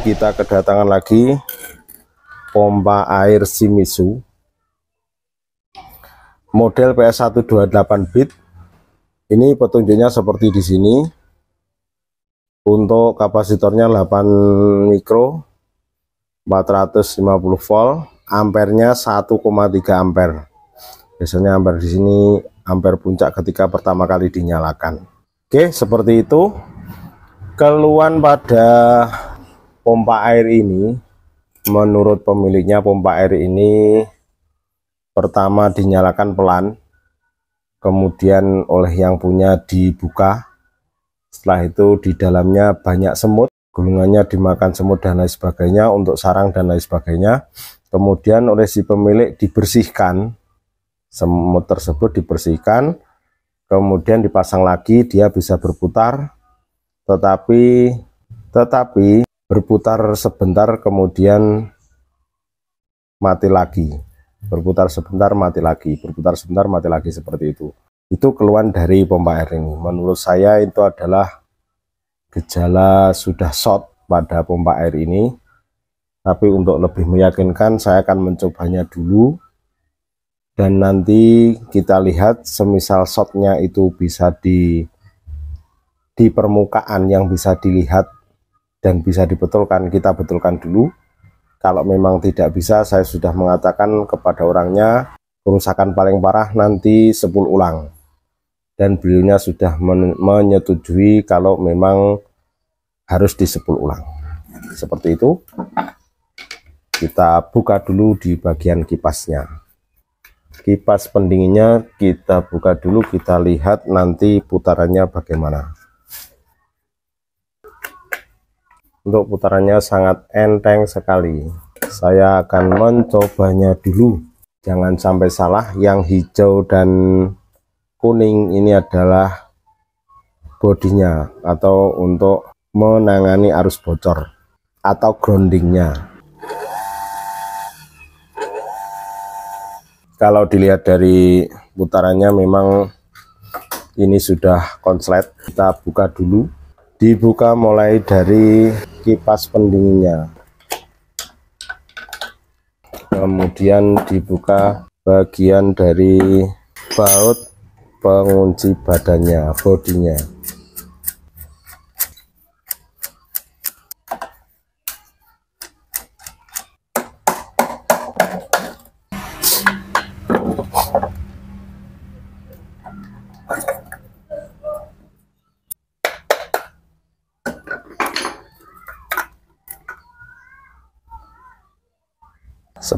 kita kedatangan lagi pompa air Shimizu model PS128 bit ini petunjuknya seperti di sini untuk kapasitornya 8 mikro 450 volt ampernya 1,3 ampere biasanya ampere di sini ampere puncak ketika pertama kali dinyalakan oke seperti itu keluhan pada pompa air ini menurut pemiliknya pompa air ini pertama dinyalakan pelan kemudian oleh yang punya dibuka setelah itu di dalamnya banyak semut gulungannya dimakan semut dan lain sebagainya untuk sarang dan lain sebagainya kemudian oleh si pemilik dibersihkan semut tersebut dibersihkan kemudian dipasang lagi dia bisa berputar tetapi tetapi berputar sebentar kemudian mati lagi berputar sebentar mati lagi berputar sebentar mati lagi seperti itu itu keluhan dari pompa air ini menurut saya itu adalah gejala sudah short pada pompa air ini tapi untuk lebih meyakinkan saya akan mencobanya dulu dan nanti kita lihat semisal shotnya itu bisa di di permukaan yang bisa dilihat dan bisa dibetulkan kita betulkan dulu kalau memang tidak bisa saya sudah mengatakan kepada orangnya kerusakan paling parah nanti 10 ulang dan beliaunya sudah men menyetujui kalau memang harus di 10 ulang seperti itu kita buka dulu di bagian kipasnya kipas pendinginnya kita buka dulu kita lihat nanti putarannya bagaimana untuk putarannya sangat enteng sekali saya akan mencobanya dulu jangan sampai salah yang hijau dan kuning ini adalah bodinya atau untuk menangani arus bocor atau groundingnya kalau dilihat dari putarannya memang ini sudah konslet kita buka dulu dibuka mulai dari kipas pendinginnya kemudian dibuka bagian dari baut pengunci badannya bodinya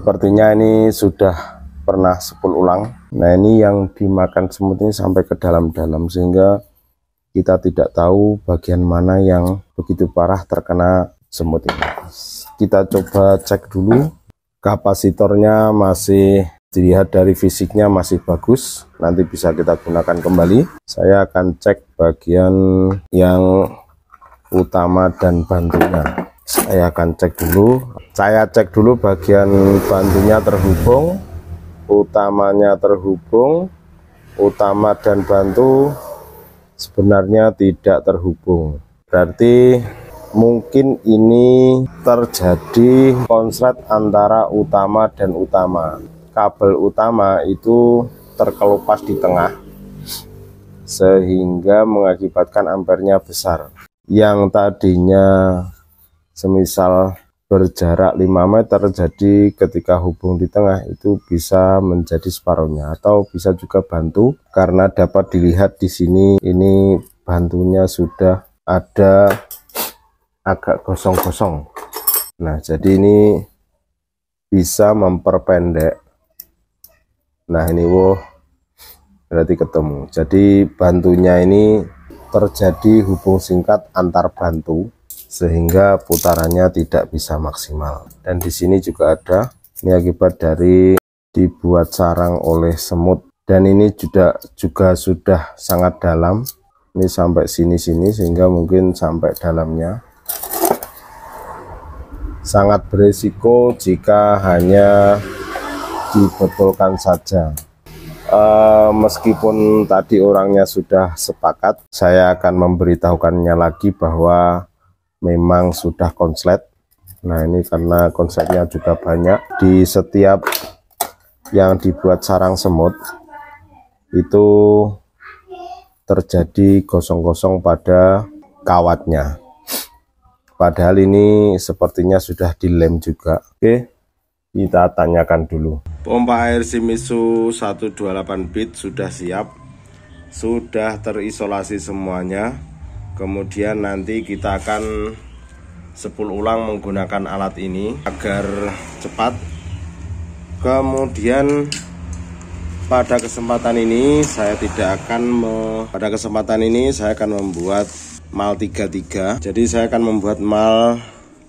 sepertinya ini sudah pernah sepul ulang nah ini yang dimakan semut ini sampai ke dalam-dalam sehingga kita tidak tahu bagian mana yang begitu parah terkena semut ini kita coba cek dulu kapasitornya masih dilihat dari fisiknya masih bagus nanti bisa kita gunakan kembali saya akan cek bagian yang utama dan bantunya saya akan cek dulu saya cek dulu bagian bantunya terhubung utamanya terhubung utama dan bantu sebenarnya tidak terhubung berarti mungkin ini terjadi konslet antara utama dan utama kabel utama itu terkelupas di tengah sehingga mengakibatkan ampernya besar yang tadinya semisal berjarak 5 meter jadi ketika hubung di tengah itu bisa menjadi separuhnya atau bisa juga bantu karena dapat dilihat di sini ini bantunya sudah ada agak kosong-kosong nah jadi ini bisa memperpendek nah ini wow berarti ketemu jadi bantunya ini terjadi hubung singkat antar bantu sehingga putarannya tidak bisa maksimal dan di sini juga ada ini akibat dari dibuat sarang oleh semut dan ini juga juga sudah sangat dalam ini sampai sini-sini sehingga mungkin sampai dalamnya sangat beresiko jika hanya dibetulkan saja e, meskipun tadi orangnya sudah sepakat saya akan memberitahukannya lagi bahwa memang sudah konslet nah ini karena konsepnya juga banyak di setiap yang dibuat sarang semut itu terjadi gosong-gosong pada kawatnya padahal ini sepertinya sudah dilem juga oke kita tanyakan dulu pompa air Shimizu 128 bit sudah siap sudah terisolasi semuanya kemudian nanti kita akan sepul ulang menggunakan alat ini agar cepat kemudian pada kesempatan ini saya tidak akan me, pada kesempatan ini saya akan membuat mal 33 jadi saya akan membuat mal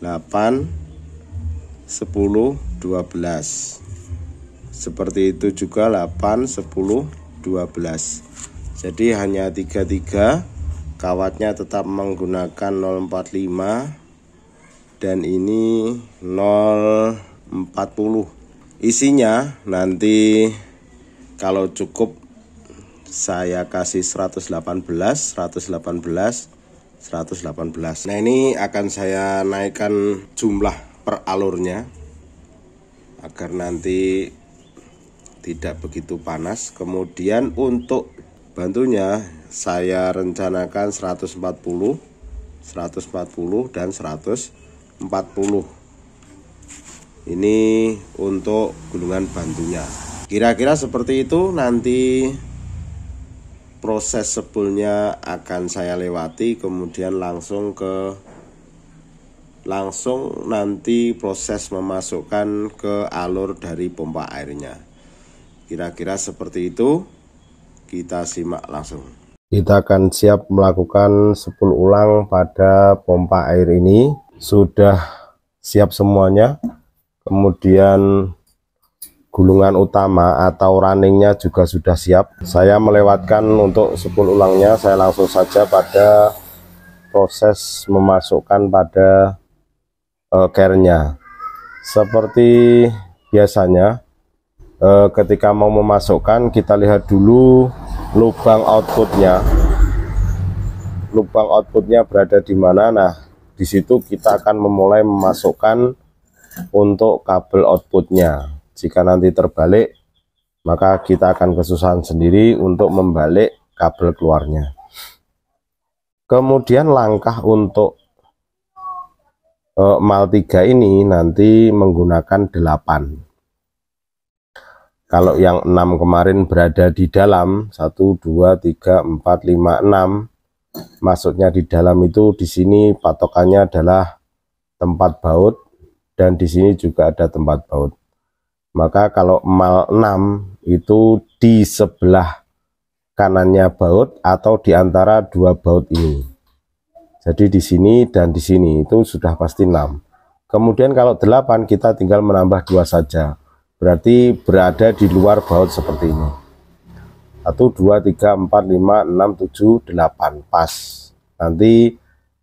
8 10 12 seperti itu juga 8 10 12 jadi hanya 33 kawatnya tetap menggunakan 045 dan ini 040 isinya nanti kalau cukup saya kasih 118 118 118 nah ini akan saya naikkan jumlah per alurnya agar nanti tidak begitu panas kemudian untuk bantunya saya rencanakan 140 140 dan 140 ini untuk gulungan bantunya kira-kira seperti itu nanti proses sebelumnya akan saya lewati kemudian langsung ke langsung nanti proses memasukkan ke alur dari pompa airnya kira-kira seperti itu kita simak langsung kita akan siap melakukan 10 ulang pada pompa air ini sudah siap semuanya kemudian gulungan utama atau runningnya juga sudah siap saya melewatkan untuk 10 ulangnya saya langsung saja pada proses memasukkan pada uh, e, care seperti biasanya uh, ketika mau memasukkan kita lihat dulu lubang outputnya lubang outputnya berada di mana nah di situ kita akan memulai memasukkan untuk kabel outputnya jika nanti terbalik maka kita akan kesusahan sendiri untuk membalik kabel keluarnya kemudian langkah untuk e, mal 3 ini nanti menggunakan 8 kalau yang 6 kemarin berada di dalam 1 2 3 4 5 6 maksudnya di dalam itu di sini patokannya adalah tempat baut dan di sini juga ada tempat baut maka kalau mal 6 itu di sebelah kanannya baut atau di antara dua baut ini jadi di sini dan di sini itu sudah pasti 6 kemudian kalau 8 kita tinggal menambah dua saja berarti berada di luar baut seperti ini 1 2 3 4 5 6 7 8 pas nanti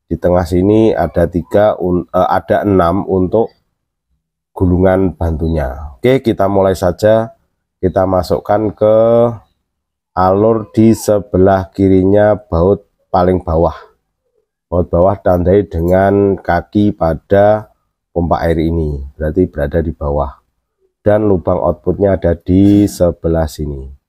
di tengah sini ada tiga uh, ada 6 untuk gulungan bantunya Oke kita mulai saja kita masukkan ke alur di sebelah kirinya baut paling bawah baut bawah tandai dengan kaki pada pompa air ini berarti berada di bawah dan lubang outputnya ada di sebelah sini